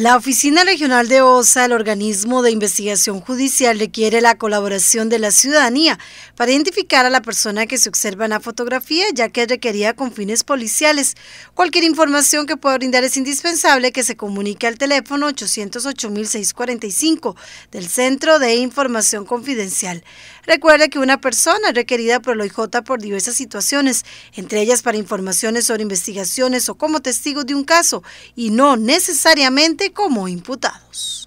La Oficina Regional de OSA, el organismo de investigación judicial, requiere la colaboración de la ciudadanía para identificar a la persona que se observa en la fotografía, ya que es requerida con fines policiales. Cualquier información que pueda brindar es indispensable que se comunique al teléfono 808-645 del Centro de Información Confidencial. Recuerde que una persona es requerida por el OIJ por diversas situaciones, entre ellas para informaciones sobre investigaciones o como testigo de un caso, y no necesariamente como imputados.